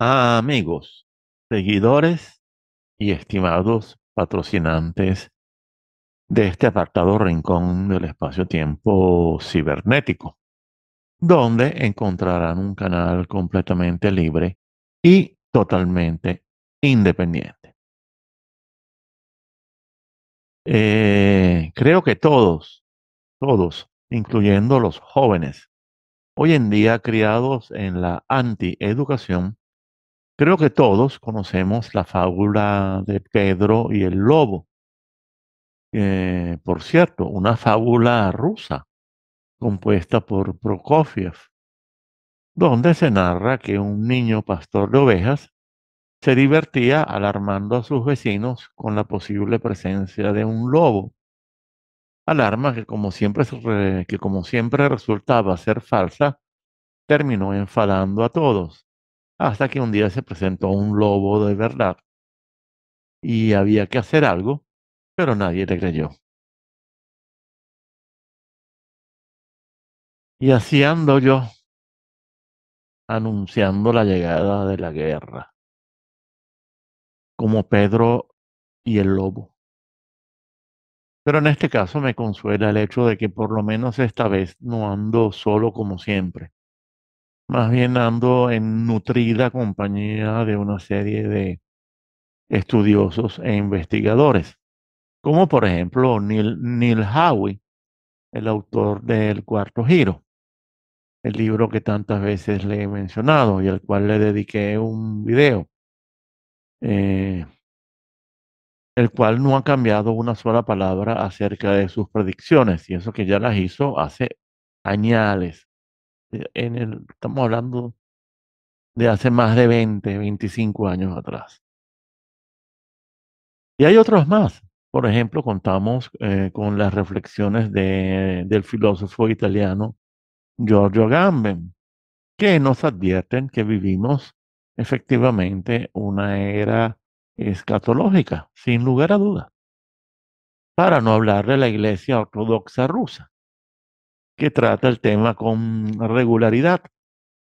amigos, seguidores y estimados patrocinantes de este apartado rincón del espacio-tiempo cibernético, donde encontrarán un canal completamente libre y totalmente independiente. Eh, creo que todos, todos, incluyendo los jóvenes, hoy en día criados en la anti-educación, Creo que todos conocemos la fábula de Pedro y el lobo. Eh, por cierto, una fábula rusa compuesta por Prokofiev, donde se narra que un niño pastor de ovejas se divertía alarmando a sus vecinos con la posible presencia de un lobo. Alarma que como siempre resultaba ser falsa, terminó enfadando a todos hasta que un día se presentó un lobo de verdad y había que hacer algo, pero nadie le creyó. Y así ando yo, anunciando la llegada de la guerra, como Pedro y el lobo. Pero en este caso me consuela el hecho de que por lo menos esta vez no ando solo como siempre. Más bien ando en nutrida compañía de una serie de estudiosos e investigadores, como por ejemplo Neil, Neil Howey, el autor del Cuarto Giro, el libro que tantas veces le he mencionado y al cual le dediqué un video. Eh, el cual no ha cambiado una sola palabra acerca de sus predicciones, y eso que ya las hizo hace añales. Eh, estamos hablando de hace más de 20, 25 años atrás. Y hay otros más. Por ejemplo, contamos eh, con las reflexiones del filósofo italiano Giorgio Gamben, que nos advierten que vivimos efectivamente una era escatológica, sin lugar a duda. Para no hablar de la iglesia ortodoxa rusa, que trata el tema con regularidad,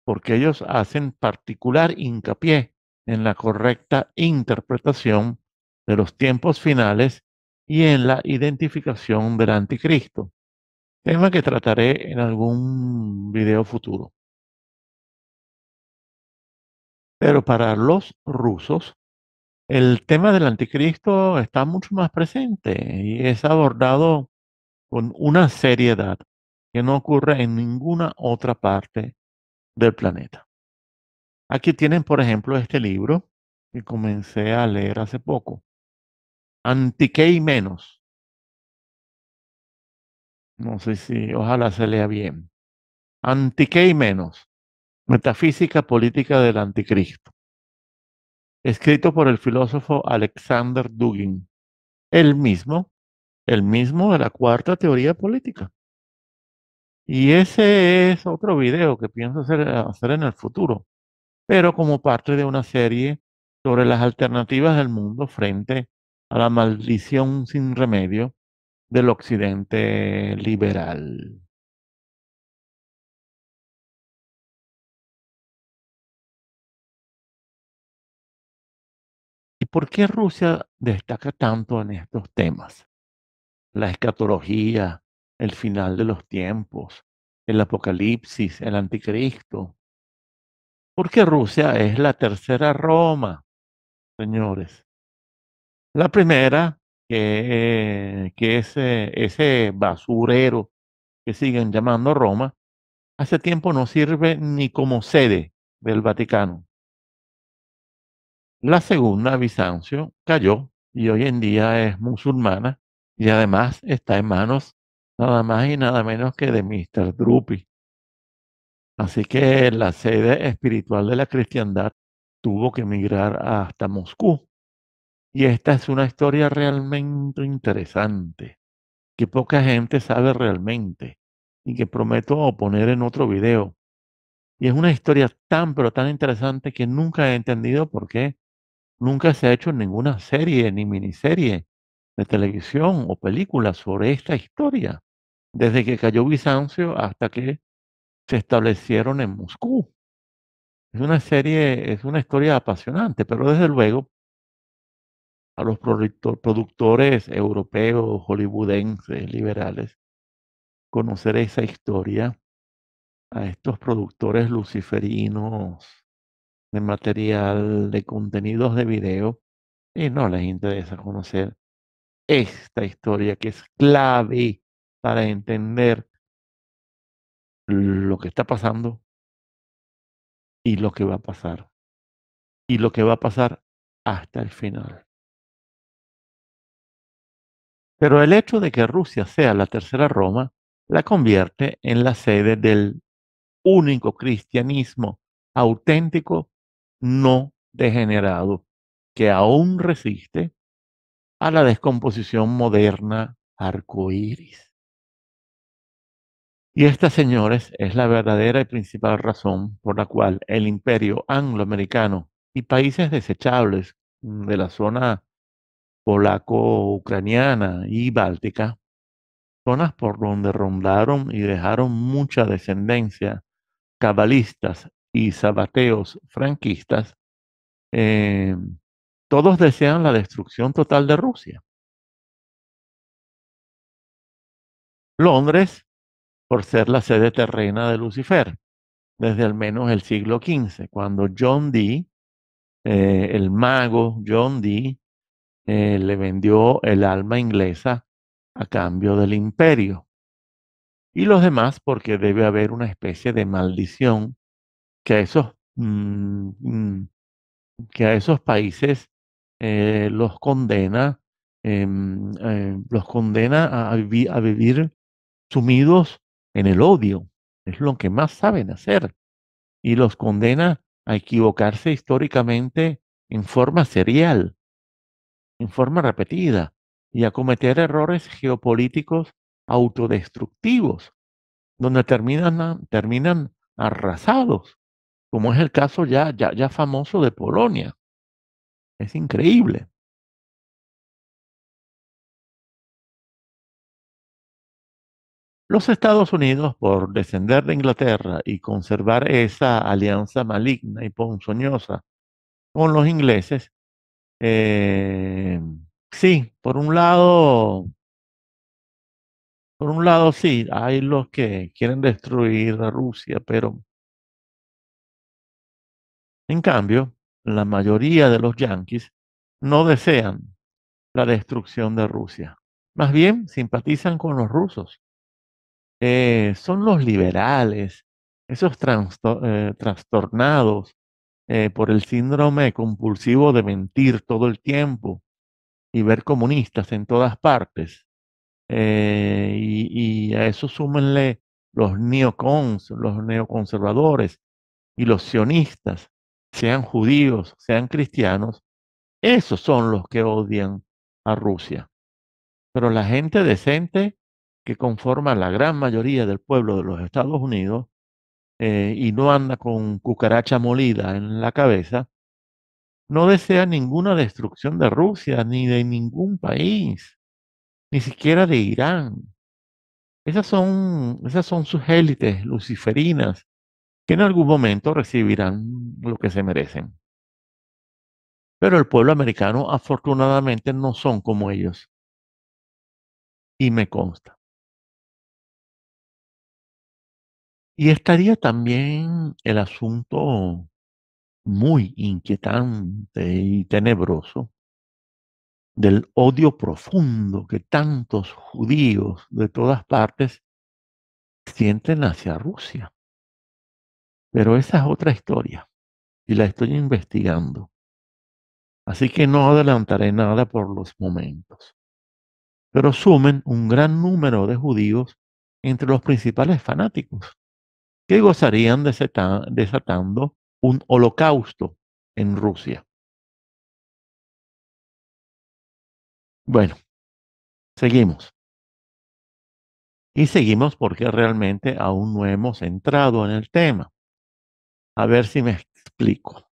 porque ellos hacen particular hincapié en la correcta interpretación de los tiempos finales y en la identificación del anticristo, tema que trataré en algún video futuro. Pero para los rusos, el tema del anticristo está mucho más presente y es abordado con una seriedad que no ocurre en ninguna otra parte del planeta. Aquí tienen, por ejemplo, este libro que comencé a leer hace poco, Antique y Menos. No sé si, ojalá se lea bien. Antique Menos, Metafísica Política del Anticristo. Escrito por el filósofo Alexander Dugin, el mismo, el mismo de la cuarta teoría política. Y ese es otro video que pienso hacer, hacer en el futuro, pero como parte de una serie sobre las alternativas del mundo frente a la maldición sin remedio del occidente liberal. ¿Y por qué Rusia destaca tanto en estos temas? La escatología, el final de los tiempos, el apocalipsis, el anticristo. Porque Rusia es la tercera Roma, señores. La primera, que, que ese, ese basurero que siguen llamando Roma, hace tiempo no sirve ni como sede del Vaticano. La segunda, Bizancio, cayó y hoy en día es musulmana y además está en manos nada más y nada menos que de Mr. Drupi. Así que la sede espiritual de la cristiandad tuvo que emigrar hasta Moscú. Y esta es una historia realmente interesante, que poca gente sabe realmente y que prometo poner en otro video. Y es una historia tan pero tan interesante que nunca he entendido por qué. Nunca se ha hecho ninguna serie ni miniserie de televisión o película sobre esta historia desde que cayó Bizancio hasta que se establecieron en Moscú. Es una serie, es una historia apasionante, pero desde luego a los productores europeos, hollywoodenses, liberales, conocer esa historia a estos productores luciferinos de material, de contenidos de video, y no les interesa conocer esta historia que es clave para entender lo que está pasando y lo que va a pasar. Y lo que va a pasar hasta el final. Pero el hecho de que Rusia sea la tercera Roma la convierte en la sede del único cristianismo auténtico, no degenerado, que aún resiste a la descomposición moderna arcoíris. Y esta, señores, es la verdadera y principal razón por la cual el imperio angloamericano y países desechables de la zona polaco-ucraniana y báltica, zonas por donde rondaron y dejaron mucha descendencia, cabalistas y sabateos franquistas, eh, todos desean la destrucción total de Rusia. Londres por ser la sede terrena de Lucifer, desde al menos el siglo XV, cuando John Dee, eh, el mago John Dee, eh, le vendió el alma inglesa a cambio del imperio. Y los demás, porque debe haber una especie de maldición que a esos, mm, mm, que a esos países eh, los condena, em, los condena a, vivir sumidos en el odio. Es lo que más saben hacer. Y los condena a equivocarse históricamente en forma serial, en forma repetida, y a cometer errores geopolíticos autodestructivos, donde terminan, terminan arrasados, como es el caso ya, ya, ya famoso de Polonia. Es increíble. Los Estados Unidos, por descender de Inglaterra y conservar esa alianza maligna y ponzoñosa con los ingleses, eh, sí, por un lado, por un lado sí, hay los que quieren destruir a Rusia, pero en cambio, la mayoría de los yanquis no desean la destrucción de Rusia. Más bien, simpatizan con los rusos eh, son los liberales, esos eh, trastornados eh, por el síndrome compulsivo de mentir todo el tiempo y ver comunistas en todas partes. Y, y, a eso súmenle los neocons, los neoconservadores y los sionistas, sean judíos, sean cristianos, esos son los que odian a Rusia. Pero la gente decente que conforma la gran mayoría del pueblo de los Estados Unidos eh, y no anda con cucaracha molida en la cabeza, no desea ninguna destrucción de Rusia ni de ningún país, ni siquiera de Irán. Esas son, esas son sus élites luciferinas que en algún momento recibirán lo que se merecen. Pero el pueblo americano afortunadamente no son como ellos. Y me consta. Y estaría también el asunto muy inquietante y tenebroso del odio profundo que tantos judíos de todas partes sienten hacia Rusia. Pero esa es otra historia y la estoy investigando. Así que no adelantaré nada por los momentos. Pero sumen un gran número de judíos entre los principales fanáticos ¿Qué gozarían desatando un holocausto en Rusia. Bueno, seguimos. Y seguimos porque realmente aún no hemos entrado en el tema. A ver si me explico.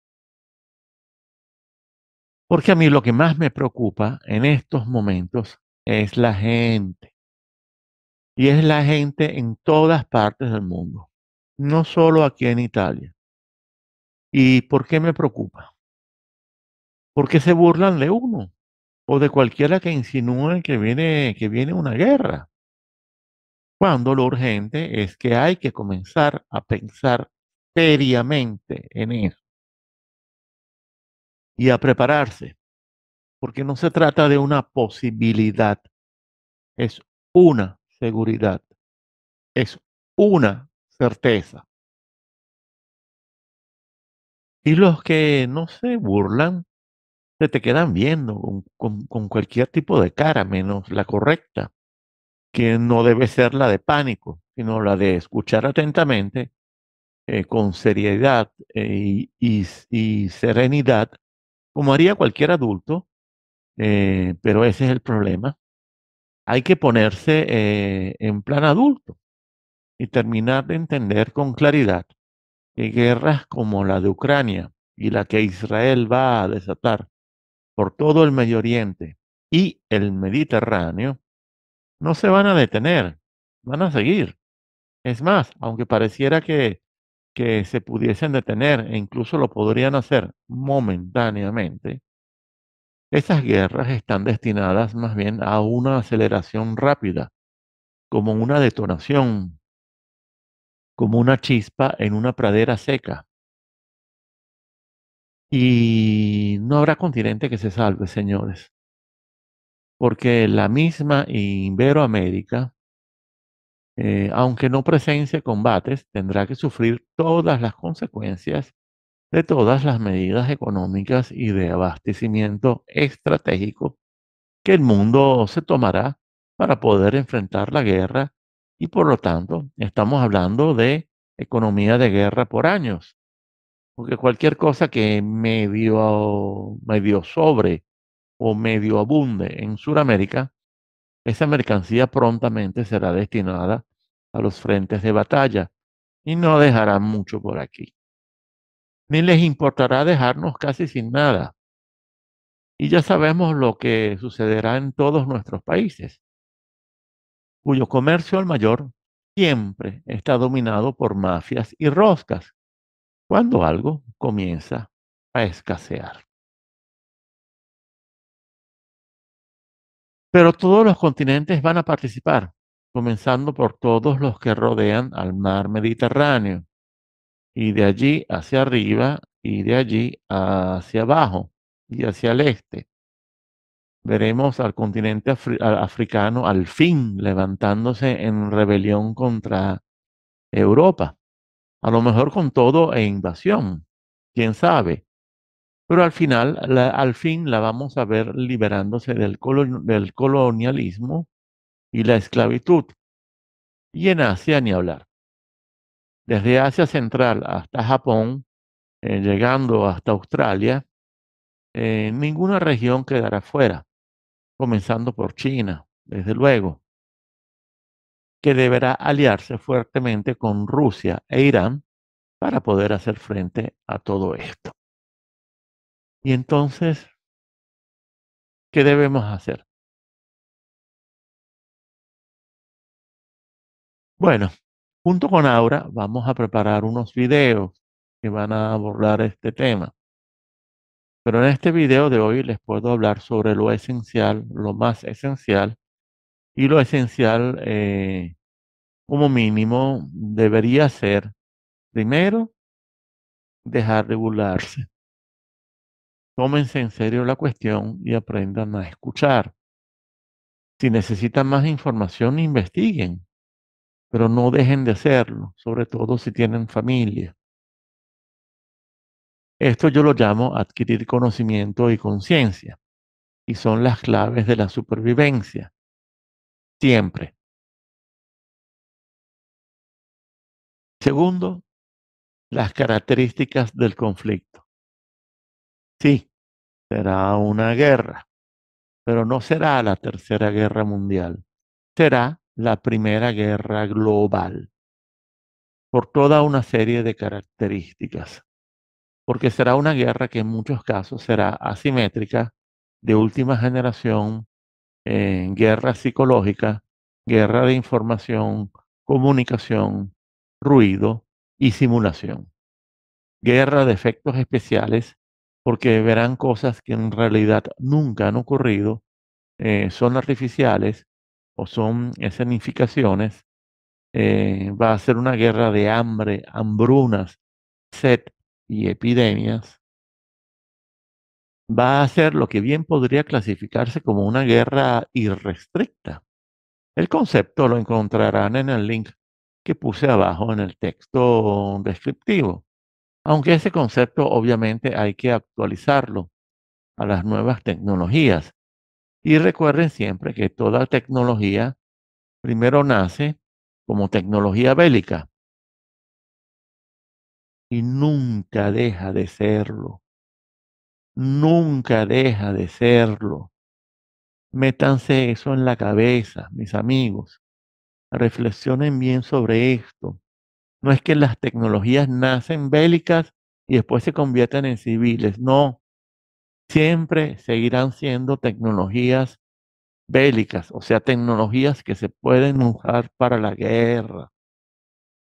Porque a mí lo que más me preocupa en estos momentos es la gente. Y es la gente en todas partes del mundo no solo aquí en Italia. ¿Y por qué me preocupa? Porque se burlan de uno o de cualquiera que insinúe que viene, que viene una guerra. Cuando lo urgente es que hay que comenzar a pensar seriamente en eso y a prepararse, porque no se trata de una posibilidad, es una seguridad, es una certeza. Y los que no se burlan, se te quedan viendo con, cualquier tipo de cara, menos la correcta, que no debe ser la de pánico, sino la de escuchar atentamente, eh, con seriedad eh, y, serenidad, como haría cualquier adulto, eh, pero ese es el problema. Hay que ponerse en plan adulto y terminar de entender con claridad que guerras como la de Ucrania y la que Israel va a desatar por todo el Medio Oriente y el Mediterráneo no se van a detener, van a seguir. Es más, aunque pareciera que, que se pudiesen detener e incluso lo podrían hacer momentáneamente, esas guerras están destinadas más bien a una aceleración rápida, como una detonación como una chispa en una pradera seca. Y no habrá continente que se salve, señores, porque la misma Iberoamérica, américa eh, aunque no presencie combates, tendrá que sufrir todas las consecuencias de todas las medidas económicas y de abastecimiento estratégico que el mundo se tomará para poder enfrentar la guerra y por lo tanto, estamos hablando de economía de guerra por años. Porque cualquier cosa que medio, medio sobre o medio abunde en Sudamérica, esa mercancía prontamente será destinada a los frentes de batalla y no dejará mucho por aquí. Ni les importará dejarnos casi sin nada. Y ya sabemos lo que sucederá en todos nuestros países cuyo comercio al mayor siempre está dominado por mafias y roscas, cuando algo comienza a escasear. Pero todos los continentes van a participar, comenzando por todos los que rodean al mar Mediterráneo, y de allí hacia arriba, y de allí hacia abajo, y hacia el este veremos al continente africano al fin levantándose en rebelión contra Europa. A lo mejor con todo e invasión, quién sabe. Pero al final, al fin la vamos a ver liberándose del, del colonialismo y la esclavitud. Y en Asia ni hablar. Desde Asia Central hasta Japón, eh, llegando hasta Australia, eh, ninguna región quedará fuera comenzando por China, desde luego, que deberá aliarse fuertemente con Rusia e Irán para poder hacer frente a todo esto. Y entonces, ¿qué debemos hacer? Bueno, junto con Aura vamos a preparar unos videos que van a abordar este tema. Pero en este video de hoy les puedo hablar sobre lo esencial, lo más esencial. Y lo esencial, eh, como mínimo, debería ser, primero, dejar de burlarse. Tómense en serio la cuestión y aprendan a escuchar. Si necesitan más información, investiguen, pero no dejen de hacerlo, sobre todo si tienen familia. Esto yo lo llamo adquirir conocimiento y conciencia, y son las claves de la supervivencia. Siempre. Segundo, las características del conflicto. Sí, será una guerra, pero no será la tercera guerra mundial, será la primera guerra global, por toda una serie de características porque será una guerra que en muchos casos será asimétrica, de última generación, eh, guerra psicológica, guerra de información, comunicación, ruido y simulación. Guerra de efectos especiales, porque verán cosas que en realidad nunca han ocurrido, eh, son artificiales o son escenificaciones. Eh, va a ser una guerra de hambre, hambrunas, sed, y epidemias, va a ser lo que bien podría clasificarse como una guerra irrestricta. El concepto lo encontrarán en el link que puse abajo en el texto descriptivo, aunque ese concepto obviamente hay que actualizarlo a las nuevas tecnologías. Y recuerden siempre que toda tecnología primero nace como tecnología bélica y nunca deja de serlo. Nunca deja de serlo. Métanse eso en la cabeza, mis amigos. Reflexionen bien sobre esto. No es que las tecnologías nacen bélicas y después se conviertan en civiles. No. Siempre seguirán siendo tecnologías bélicas, o sea, tecnologías que se pueden usar para la guerra.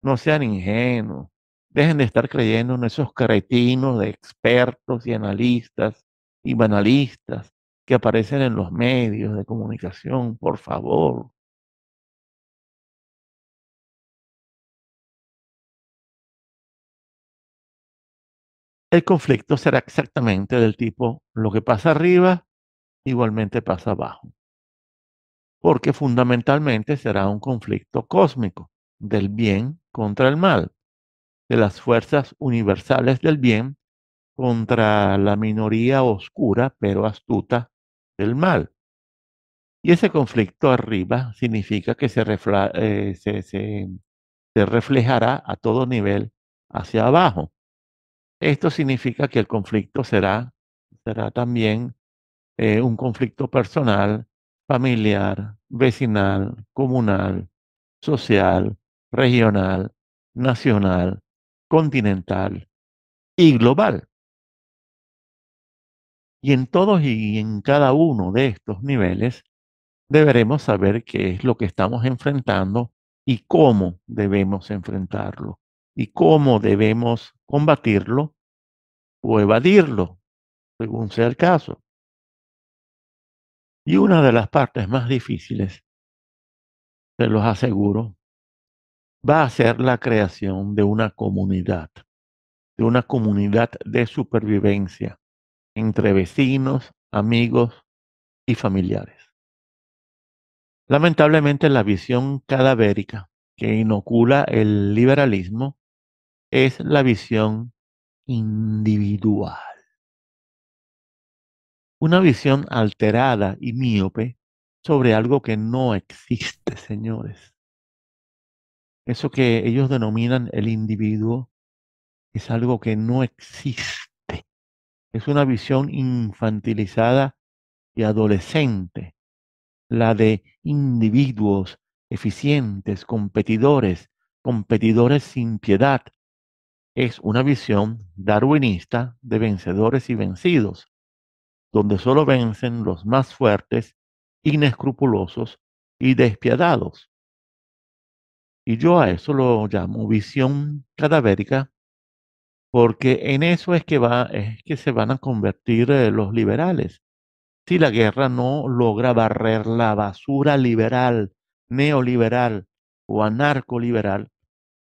No sean ingenuos. Dejen de estar creyendo en esos cretinos de expertos y analistas y banalistas que aparecen en los medios de comunicación, por favor. El conflicto será exactamente del tipo, lo que pasa arriba igualmente pasa abajo, porque fundamentalmente será un conflicto cósmico del bien contra el mal de las fuerzas universales del bien contra la minoría oscura pero astuta del mal. Y ese conflicto arriba significa que se, eh, reflejará a todo nivel hacia abajo. Esto significa que el conflicto será, será también eh, un conflicto personal, familiar, vecinal, comunal, social, regional, nacional, continental y global. Y en todos y en cada uno de estos niveles deberemos saber qué es lo que estamos enfrentando y cómo debemos enfrentarlo y cómo debemos combatirlo o evadirlo, según sea el caso. Y una de las partes más difíciles, se los aseguro, va a ser la creación de una comunidad, de una comunidad de supervivencia entre vecinos, amigos y familiares. Lamentablemente la visión cadavérica que inocula el liberalismo es la visión individual. Una visión alterada y míope sobre algo que no existe, señores eso que ellos denominan el individuo es algo que no existe. Es una visión infantilizada y adolescente, la de individuos eficientes, competidores, competidores sin piedad. Es una visión darwinista de vencedores y vencidos, donde solo vencen los más fuertes, inescrupulosos y despiadados. Y yo a eso lo llamo visión cadavérica, porque en eso es que, va, es que se van a convertir eh, los liberales. Si la guerra no logra barrer la basura liberal, neoliberal o anarco-liberal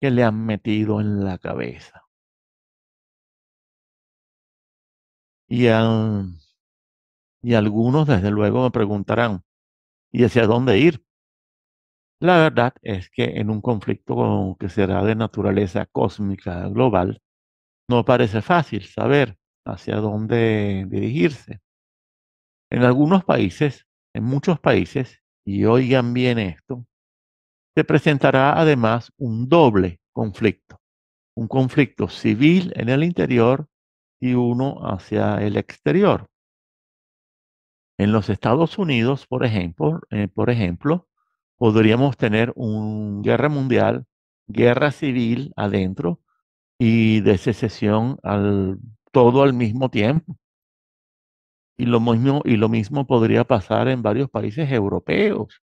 que le han metido en la cabeza. Y, y algunos, desde luego, me preguntarán, ¿y hacia dónde ir? La verdad es que en un conflicto que será de naturaleza cósmica global, no parece fácil saber hacia dónde dirigirse. En algunos países, en muchos países, y oigan bien esto, se presentará además un doble conflicto, un conflicto civil en el interior y uno hacia el exterior. En los Estados Unidos, por ejemplo, eh, por ejemplo podríamos tener una guerra mundial, guerra civil adentro y de secesión al, todo al mismo tiempo. Y lo, mismo, y lo mismo podría pasar en varios países europeos,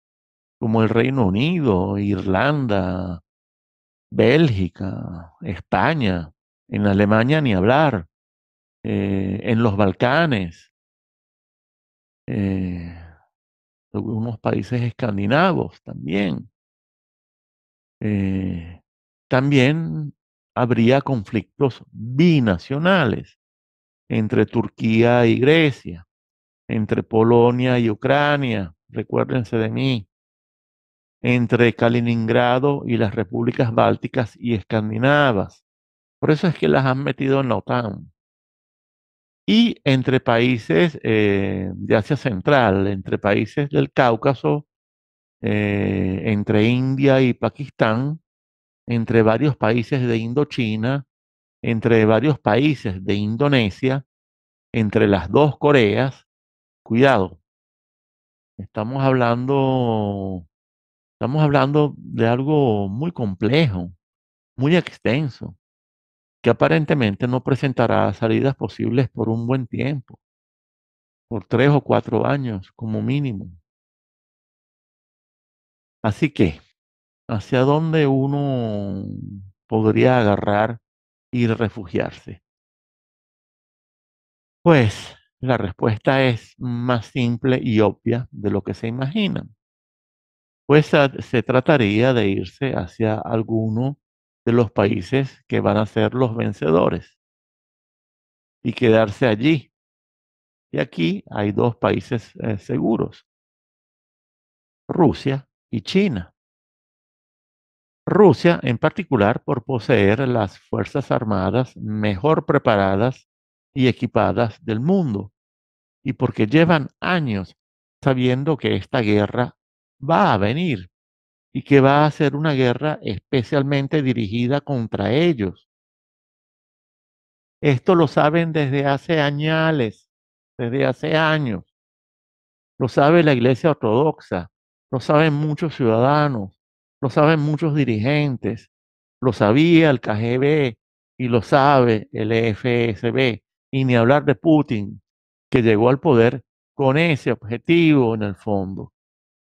como el Reino Unido, Irlanda, Bélgica, España, en Alemania ni hablar, eh, en los Balcanes. Eh, unos países escandinavos también. Eh, también habría conflictos binacionales entre Turquía y Grecia, entre Polonia y Ucrania, recuérdense de mí, entre Kaliningrado y las repúblicas bálticas y escandinavas. Por eso es que las han metido en la OTAN y entre países eh, de Asia Central, entre países del Cáucaso, eh, entre India y Pakistán, entre varios países de Indochina, entre varios países de Indonesia, entre las dos Coreas. Cuidado, estamos hablando, estamos hablando de algo muy complejo, muy extenso que aparentemente no presentará salidas posibles por un buen tiempo, por tres o cuatro años como mínimo. Así que, ¿hacia dónde uno podría agarrar y refugiarse? Pues la respuesta es más simple y obvia de lo que se imagina. Pues se trataría de irse hacia alguno los países que van a ser los vencedores y quedarse allí. Y aquí hay dos países eh, seguros, Rusia y China. Rusia en particular por poseer las Fuerzas Armadas mejor preparadas y equipadas del mundo y porque llevan años sabiendo que esta guerra va a venir y que va a hacer una guerra especialmente dirigida contra ellos. Esto lo saben desde hace años, desde hace años. Lo sabe la Iglesia Ortodoxa, lo saben muchos ciudadanos, lo saben muchos dirigentes, lo sabía el KGB y lo sabe el e FSB, y ni hablar de Putin, que llegó al poder con ese objetivo en el fondo,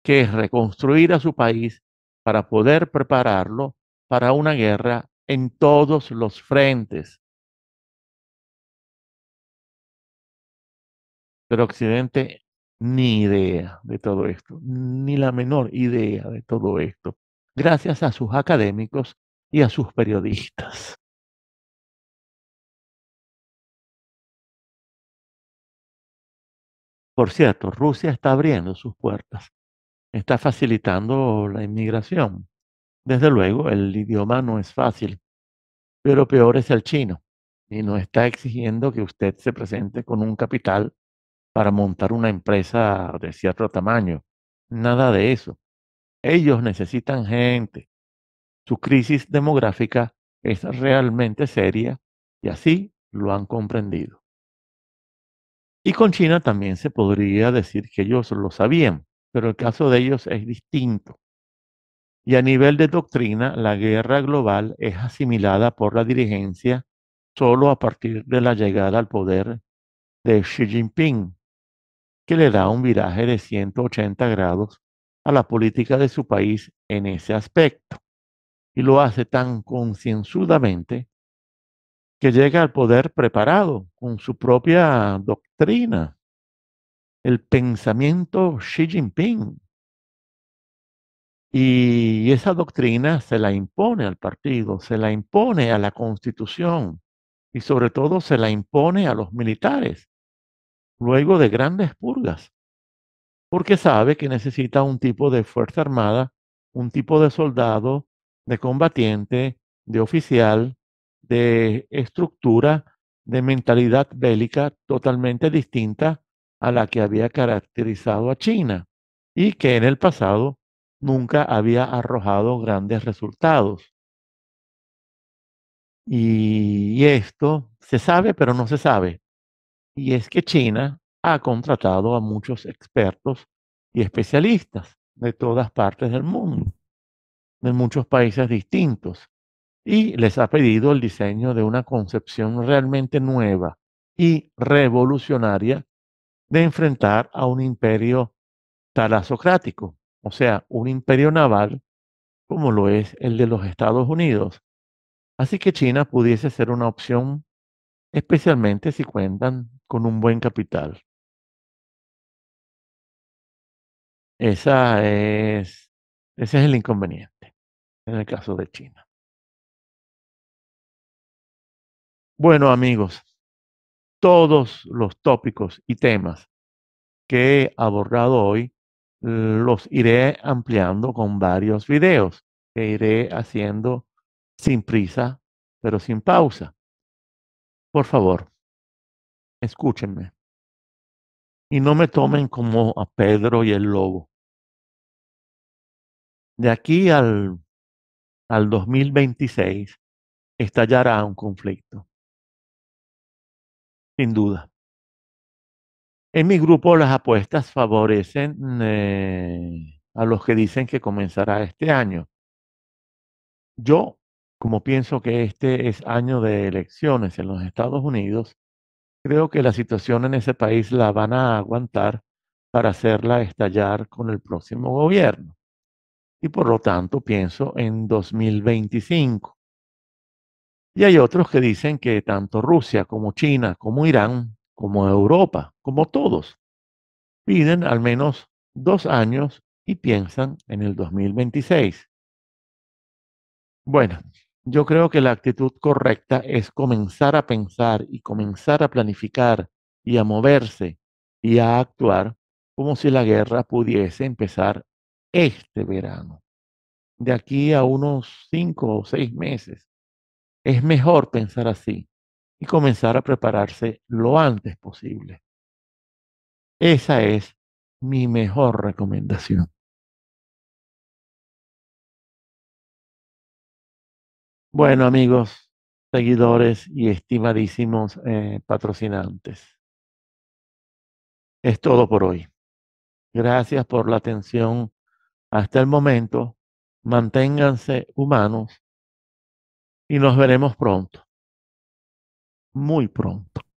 que es reconstruir a su país para poder prepararlo para una guerra en todos los frentes. Pero Occidente ni idea de todo esto, ni la menor idea de todo esto, gracias a sus académicos y a sus periodistas. Por cierto, Rusia está abriendo sus puertas está facilitando la inmigración. Desde luego, el idioma no es fácil, pero peor es el chino y no está exigiendo que usted se presente con un capital para montar una empresa de cierto tamaño. Nada de eso. Ellos necesitan gente. Su crisis demográfica es realmente seria y así lo han comprendido. Y con China también se podría decir que ellos lo sabían, pero el caso de ellos es distinto. Y a nivel de doctrina, la guerra global es asimilada por la dirigencia solo a partir de la llegada al poder de Xi Jinping, que le da un viraje de 180 grados a la política de su país en ese aspecto. Y lo hace tan concienzudamente que llega al poder preparado con su propia doctrina el pensamiento Xi Jinping. Y esa doctrina se la impone al partido, se la impone a la constitución y sobre todo se la impone a los militares, luego de grandes purgas, porque sabe que necesita un tipo de fuerza armada, un tipo de soldado, de combatiente, de oficial, de estructura, de mentalidad bélica totalmente distinta a la que había caracterizado a China y que en el pasado nunca había arrojado grandes resultados. Y esto se sabe, pero no se sabe. Y es que China ha contratado a muchos expertos y especialistas de todas partes del mundo, de muchos países distintos, y les ha pedido el diseño de una concepción realmente nueva y revolucionaria de enfrentar a un imperio talasocrático, o sea, un imperio naval como lo es el de los Estados Unidos. Así que China pudiese ser una opción, especialmente si cuentan con un buen capital. Esa es, ese es el inconveniente en el caso de China. Bueno, amigos, todos los tópicos y temas que he abordado hoy, los iré ampliando con varios videos que iré haciendo sin prisa, pero sin pausa. Por favor, escúchenme y no me tomen como a Pedro y el lobo. De aquí al, al 2026 estallará un conflicto sin duda. En mi grupo las apuestas favorecen eh, a los que dicen que comenzará este año. Yo, como pienso que este es año de elecciones en los Estados Unidos, creo que la situación en ese país la van a aguantar para hacerla estallar con el próximo gobierno. Y por lo tanto pienso en 2025. Y hay otros que dicen que tanto Rusia como China, como Irán, como Europa, como todos, piden al menos dos años y piensan en el 2026. Bueno, yo creo que la actitud correcta es comenzar a pensar y comenzar a planificar y a moverse y a actuar como si la guerra pudiese empezar este verano, de aquí a unos cinco o seis meses es mejor pensar así y comenzar a prepararse lo antes posible. Esa es mi mejor recomendación. Bueno, amigos, seguidores y estimadísimos eh, patrocinantes. Es todo por hoy. Gracias por la atención hasta el momento. Manténganse humanos y nos veremos pronto, muy pronto.